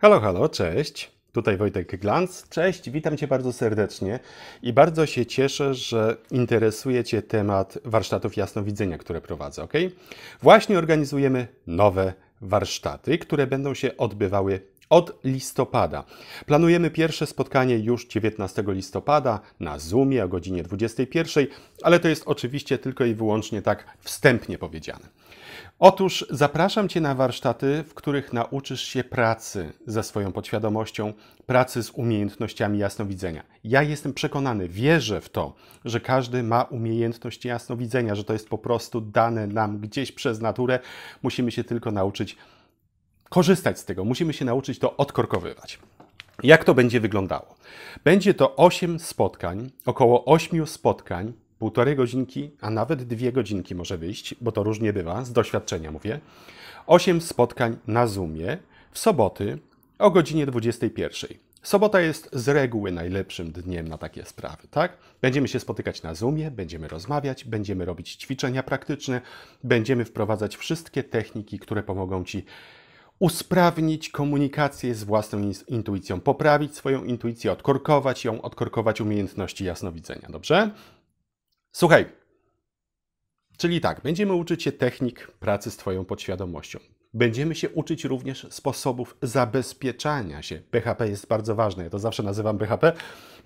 Halo, halo, cześć. Tutaj Wojtek Glanz. Cześć, witam Cię bardzo serdecznie i bardzo się cieszę, że interesuje Cię temat warsztatów jasnowidzenia, które prowadzę, ok? Właśnie organizujemy nowe warsztaty, które będą się odbywały od listopada. Planujemy pierwsze spotkanie już 19 listopada na Zoomie o godzinie 21, ale to jest oczywiście tylko i wyłącznie tak wstępnie powiedziane. Otóż zapraszam Cię na warsztaty, w których nauczysz się pracy ze swoją podświadomością, pracy z umiejętnościami jasnowidzenia. Ja jestem przekonany, wierzę w to, że każdy ma umiejętność jasnowidzenia, że to jest po prostu dane nam gdzieś przez naturę. Musimy się tylko nauczyć korzystać z tego. Musimy się nauczyć to odkorkowywać. Jak to będzie wyglądało? Będzie to 8 spotkań, około 8 spotkań, półtorej godzinki, a nawet dwie godzinki może wyjść, bo to różnie bywa, z doświadczenia mówię. 8 spotkań na Zoomie w soboty o godzinie 21. Sobota jest z reguły najlepszym dniem na takie sprawy, tak? Będziemy się spotykać na Zoomie, będziemy rozmawiać, będziemy robić ćwiczenia praktyczne, będziemy wprowadzać wszystkie techniki, które pomogą ci usprawnić komunikację z własną intuicją, poprawić swoją intuicję, odkorkować ją, odkorkować umiejętności jasnowidzenia, dobrze? Słuchaj, czyli tak, będziemy uczyć się technik pracy z Twoją podświadomością. Będziemy się uczyć również sposobów zabezpieczania się. BHP jest bardzo ważne, ja to zawsze nazywam BHP.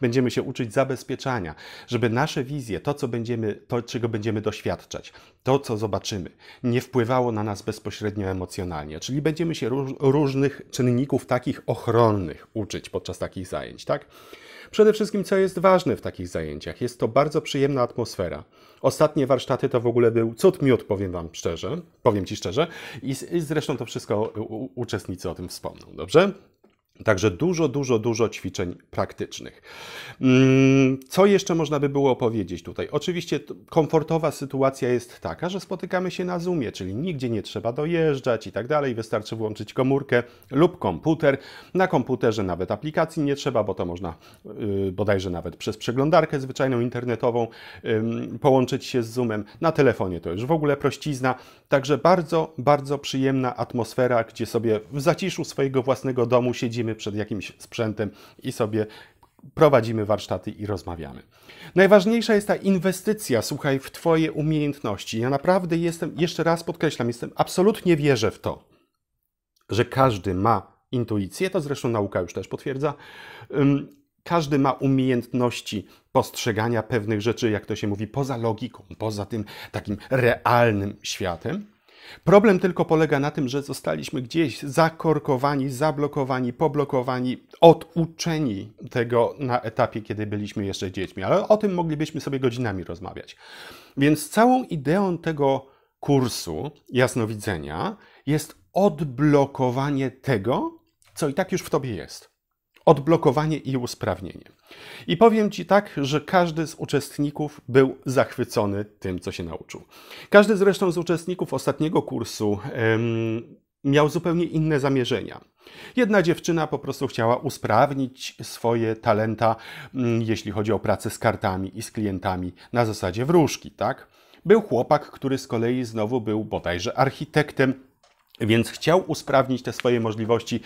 Będziemy się uczyć zabezpieczania, żeby nasze wizje, to, co będziemy, to, czego będziemy doświadczać, to, co zobaczymy, nie wpływało na nas bezpośrednio emocjonalnie. Czyli będziemy się róż, różnych czynników takich ochronnych uczyć podczas takich zajęć, tak? Przede wszystkim, co jest ważne w takich zajęciach, jest to bardzo przyjemna atmosfera. Ostatnie warsztaty to w ogóle był cud miód, powiem wam szczerze, powiem ci szczerze, i, i zresztą to wszystko u, u, uczestnicy o tym wspomną, dobrze? Także dużo, dużo, dużo ćwiczeń praktycznych. Mm, co jeszcze można by było powiedzieć tutaj? Oczywiście komfortowa sytuacja jest taka, że spotykamy się na Zoomie, czyli nigdzie nie trzeba dojeżdżać i tak dalej. Wystarczy włączyć komórkę lub komputer. Na komputerze nawet aplikacji nie trzeba, bo to można y, bodajże nawet przez przeglądarkę zwyczajną internetową połączyć się z Zoomem. Na telefonie to już w ogóle prościzna. Także bardzo, bardzo przyjemna atmosfera, gdzie sobie w zaciszu swojego własnego domu siedzimy siedzimy przed jakimś sprzętem i sobie prowadzimy warsztaty i rozmawiamy. Najważniejsza jest ta inwestycja, słuchaj, w Twoje umiejętności. Ja naprawdę jestem, jeszcze raz podkreślam, jestem absolutnie wierzę w to, że każdy ma intuicję, to zresztą nauka już też potwierdza. Każdy ma umiejętności postrzegania pewnych rzeczy, jak to się mówi, poza logiką, poza tym takim realnym światem. Problem tylko polega na tym, że zostaliśmy gdzieś zakorkowani, zablokowani, poblokowani, oduczeni tego na etapie, kiedy byliśmy jeszcze dziećmi, ale o tym moglibyśmy sobie godzinami rozmawiać. Więc całą ideą tego kursu jasnowidzenia jest odblokowanie tego, co i tak już w tobie jest odblokowanie i usprawnienie. I powiem Ci tak, że każdy z uczestników był zachwycony tym, co się nauczył. Każdy zresztą z uczestników ostatniego kursu em, miał zupełnie inne zamierzenia. Jedna dziewczyna po prostu chciała usprawnić swoje talenta, mm, jeśli chodzi o pracę z kartami i z klientami na zasadzie wróżki, tak? Był chłopak, który z kolei znowu był bodajże architektem, więc chciał usprawnić te swoje możliwości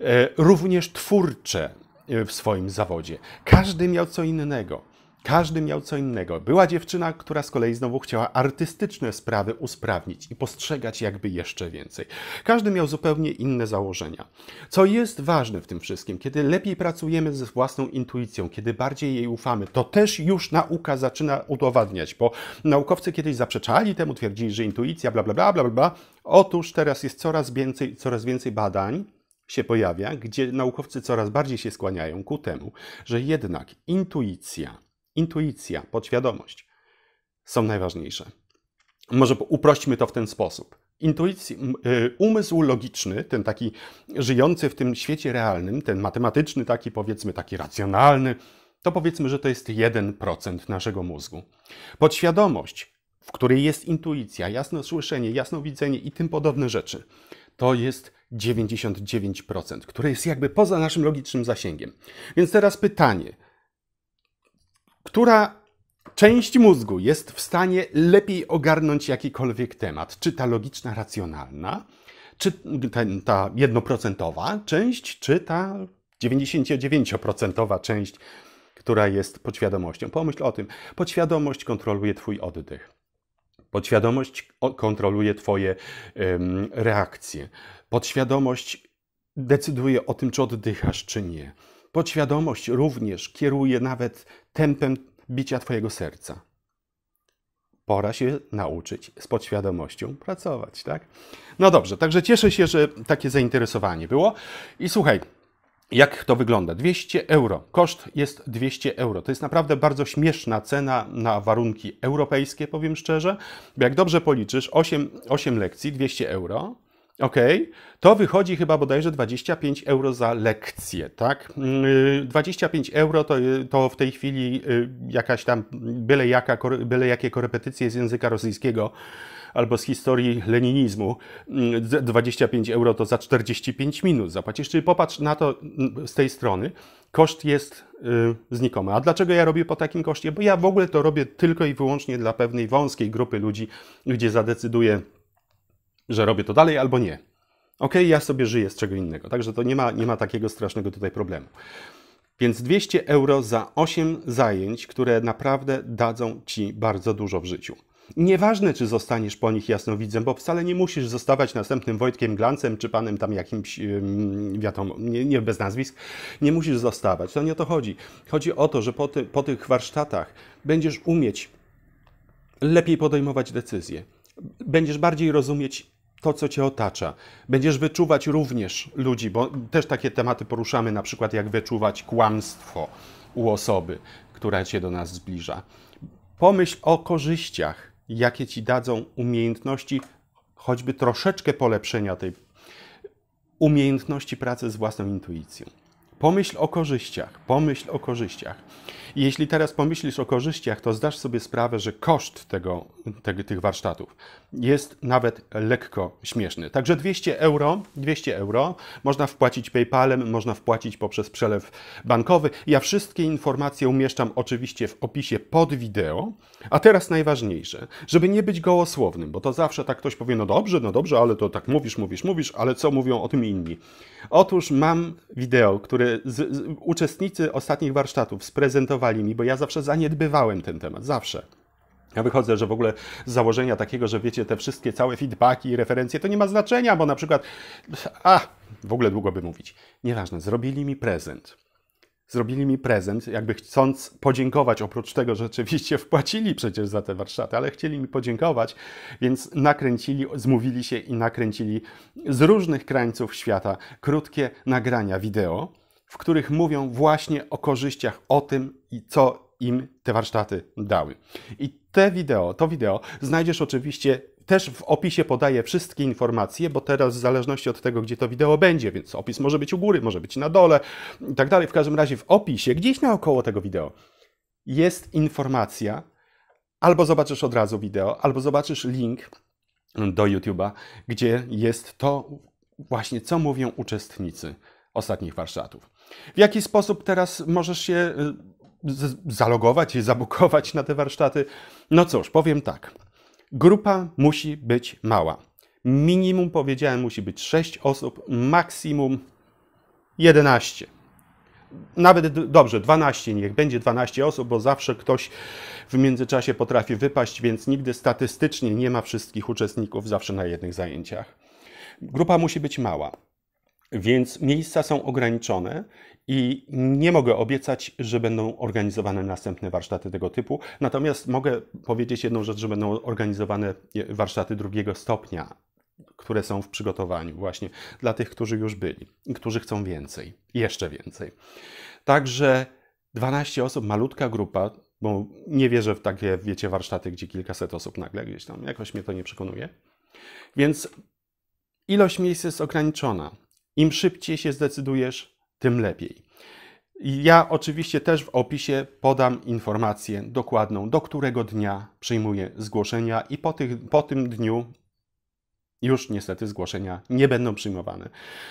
E, również twórcze e, w swoim zawodzie. Każdy miał co innego. Każdy miał co innego. Była dziewczyna, która z kolei znowu chciała artystyczne sprawy usprawnić i postrzegać jakby jeszcze więcej. Każdy miał zupełnie inne założenia. Co jest ważne w tym wszystkim, kiedy lepiej pracujemy ze własną intuicją, kiedy bardziej jej ufamy, to też już nauka zaczyna udowadniać, bo naukowcy kiedyś zaprzeczali temu, twierdzili, że intuicja, bla, bla, bla, bla, bla. Otóż teraz jest coraz więcej, coraz więcej badań, się pojawia, gdzie naukowcy coraz bardziej się skłaniają ku temu, że jednak intuicja, intuicja, podświadomość są najważniejsze. Może uprośćmy to w ten sposób. Intuicja, y, umysł logiczny, ten taki żyjący w tym świecie realnym, ten matematyczny, taki powiedzmy, taki racjonalny, to powiedzmy, że to jest 1% naszego mózgu. Podświadomość, w której jest intuicja, jasno słyszenie, jasno widzenie i tym podobne rzeczy, to jest 99%, które jest jakby poza naszym logicznym zasięgiem. Więc teraz pytanie, która część mózgu jest w stanie lepiej ogarnąć jakikolwiek temat? Czy ta logiczna, racjonalna, czy ten, ta jednoprocentowa część, czy ta 99% część, która jest podświadomością? Pomyśl o tym. Podświadomość kontroluje Twój oddech. Podświadomość kontroluje Twoje reakcje. Podświadomość decyduje o tym, czy oddychasz, czy nie. Podświadomość również kieruje nawet tempem bicia Twojego serca. Pora się nauczyć z podświadomością pracować, tak? No dobrze, także cieszę się, że takie zainteresowanie było. I słuchaj, jak to wygląda? 200 euro. Koszt jest 200 euro. To jest naprawdę bardzo śmieszna cena na warunki europejskie, powiem szczerze. Jak dobrze policzysz, 8, 8 lekcji, 200 euro. OK, to wychodzi chyba bodajże 25 euro za lekcję, tak? 25 mm, y, euro to, y, to w tej chwili y, jakaś tam byle, jaka, byle jakie korepetycje z języka rosyjskiego albo z historii leninizmu. 25 mm, euro to za 45 minut zapłacisz. Czyli popatrz na to mm, z tej strony. Koszt jest y, znikomy. A dlaczego ja robię po takim koszcie? Bo ja w ogóle to robię tylko i wyłącznie dla pewnej wąskiej grupy ludzi, gdzie zadecyduję, że robię to dalej albo nie. OK, ja sobie żyję z czego innego. Także to nie ma, nie ma takiego strasznego tutaj problemu. Więc 200 euro za 8 zajęć, które naprawdę dadzą ci bardzo dużo w życiu. Nieważne, czy zostaniesz po nich jasnowidzem, bo wcale nie musisz zostawać następnym Wojtkiem Glancem, czy panem tam jakimś, wiadomo, nie, nie bez nazwisk. Nie musisz zostawać. To nie o to chodzi. Chodzi o to, że po, ty, po tych warsztatach będziesz umieć lepiej podejmować decyzje. Będziesz bardziej rozumieć to, co cię otacza. Będziesz wyczuwać również ludzi, bo też takie tematy poruszamy, na przykład jak wyczuwać kłamstwo u osoby, która cię do nas zbliża. Pomyśl o korzyściach jakie ci dadzą umiejętności, choćby troszeczkę polepszenia tej umiejętności pracy z własną intuicją. Pomyśl o korzyściach, pomyśl o korzyściach. Jeśli teraz pomyślisz o korzyściach, to zdasz sobie sprawę, że koszt tego, tego, tych warsztatów jest nawet lekko śmieszny. Także 200 euro, 200 euro można wpłacić PayPalem, można wpłacić poprzez przelew bankowy. Ja wszystkie informacje umieszczam oczywiście w opisie pod wideo. A teraz najważniejsze, żeby nie być gołosłownym, bo to zawsze tak ktoś powie, no dobrze, no dobrze, ale to tak mówisz, mówisz, mówisz, ale co mówią o tym inni? Otóż mam wideo, które z, z, uczestnicy ostatnich warsztatów sprezentowali mi, bo ja zawsze zaniedbywałem ten temat, zawsze. Ja wychodzę, że w ogóle z założenia takiego, że wiecie, te wszystkie całe feedbacki i referencje, to nie ma znaczenia, bo na przykład, a, w ogóle długo by mówić. Nieważne, zrobili mi prezent. Zrobili mi prezent, jakby chcąc podziękować, oprócz tego, że rzeczywiście wpłacili przecież za te warsztaty, ale chcieli mi podziękować, więc nakręcili, zmówili się i nakręcili z różnych krańców świata krótkie nagrania wideo, w których mówią właśnie o korzyściach, o tym, i co im te warsztaty dały. I te wideo, to wideo znajdziesz oczywiście też w opisie podaję wszystkie informacje, bo teraz w zależności od tego, gdzie to wideo będzie, więc opis może być u góry, może być na dole i tak dalej. W każdym razie w opisie, gdzieś naokoło tego wideo, jest informacja, albo zobaczysz od razu wideo, albo zobaczysz link do YouTube'a, gdzie jest to właśnie, co mówią uczestnicy ostatnich warsztatów. W jaki sposób teraz możesz się y, zalogować i zabukować na te warsztaty? No cóż, powiem tak. Grupa musi być mała. Minimum, powiedziałem, musi być 6 osób, maksimum 11 nawet dobrze, 12, niech będzie 12 osób, bo zawsze ktoś w międzyczasie potrafi wypaść, więc nigdy statystycznie nie ma wszystkich uczestników zawsze na jednych zajęciach. Grupa musi być mała. Więc miejsca są ograniczone i nie mogę obiecać, że będą organizowane następne warsztaty tego typu. Natomiast mogę powiedzieć jedną rzecz, że będą organizowane warsztaty drugiego stopnia, które są w przygotowaniu właśnie dla tych, którzy już byli i którzy chcą więcej, jeszcze więcej. Także 12 osób, malutka grupa, bo nie wierzę w takie, wiecie, warsztaty, gdzie kilkaset osób nagle gdzieś tam, jakoś mnie to nie przekonuje. Więc ilość miejsc jest ograniczona. Im szybciej się zdecydujesz, tym lepiej. Ja oczywiście też w opisie podam informację dokładną, do którego dnia przyjmuję zgłoszenia i po, tych, po tym dniu już niestety zgłoszenia nie będą przyjmowane.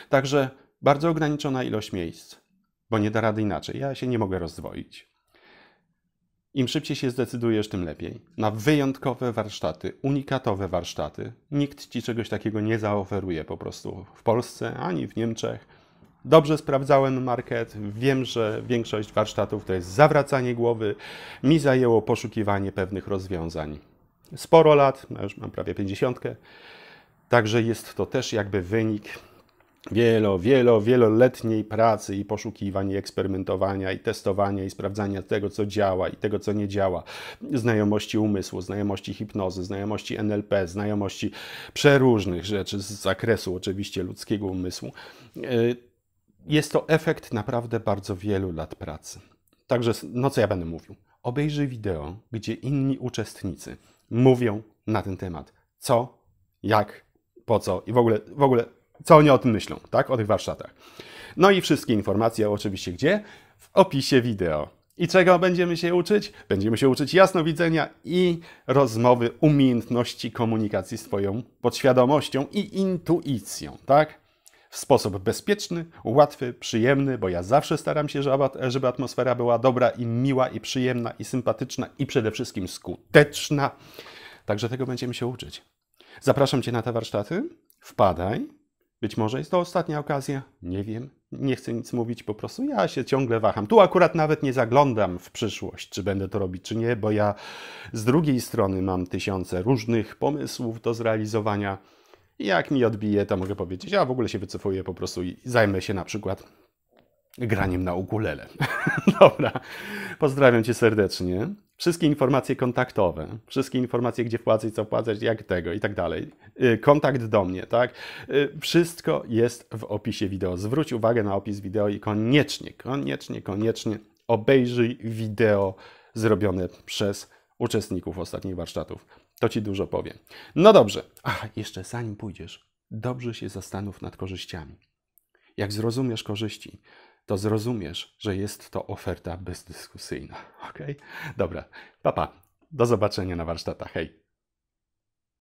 Także bardzo ograniczona ilość miejsc, bo nie da rady inaczej. Ja się nie mogę rozdwoić. Im szybciej się zdecydujesz, tym lepiej. Na wyjątkowe warsztaty, unikatowe warsztaty. Nikt ci czegoś takiego nie zaoferuje po prostu w Polsce ani w Niemczech. Dobrze sprawdzałem market, wiem, że większość warsztatów to jest zawracanie głowy. Mi zajęło poszukiwanie pewnych rozwiązań. Sporo lat, już mam prawie 50, także jest to też jakby wynik wielo, wielo, wieloletniej pracy i poszukiwań, i eksperymentowania, i testowania, i sprawdzania tego, co działa, i tego, co nie działa, znajomości umysłu, znajomości hipnozy, znajomości NLP, znajomości przeróżnych rzeczy z zakresu oczywiście ludzkiego umysłu. E, jest to efekt naprawdę bardzo wielu lat pracy. Także, no co ja będę mówił? Obejrzyj wideo, gdzie inni uczestnicy mówią na ten temat. Co, jak, po co i w ogóle, w ogóle co oni o tym myślą, tak? O tych warsztatach. No i wszystkie informacje oczywiście gdzie? W opisie wideo. I czego będziemy się uczyć? Będziemy się uczyć jasnowidzenia i rozmowy, umiejętności komunikacji swoją podświadomością i intuicją, tak? W sposób bezpieczny, łatwy, przyjemny, bo ja zawsze staram się, żeby atmosfera była dobra i miła, i przyjemna, i sympatyczna, i przede wszystkim skuteczna. Także tego będziemy się uczyć. Zapraszam Cię na te warsztaty. Wpadaj, być może jest to ostatnia okazja, nie wiem, nie chcę nic mówić, po prostu ja się ciągle waham. Tu akurat nawet nie zaglądam w przyszłość, czy będę to robić, czy nie, bo ja z drugiej strony mam tysiące różnych pomysłów do zrealizowania. Jak mi odbije, to mogę powiedzieć, a w ogóle się wycofuję po prostu i zajmę się na przykład graniem na ukulele. Dobra, pozdrawiam cię serdecznie wszystkie informacje kontaktowe, wszystkie informacje, gdzie wpłacać, co płacać, jak tego i tak dalej. Y, kontakt do mnie, tak? Y, wszystko jest w opisie wideo. Zwróć uwagę na opis wideo i koniecznie, koniecznie, koniecznie obejrzyj wideo zrobione przez uczestników ostatnich warsztatów. To ci dużo powie. No dobrze. Ach, jeszcze zanim pójdziesz, dobrze się zastanów nad korzyściami. Jak zrozumiesz korzyści, to zrozumiesz, że jest to oferta bezdyskusyjna. Ok? Dobra, papa. Pa. Do zobaczenia na warsztatach. Hej!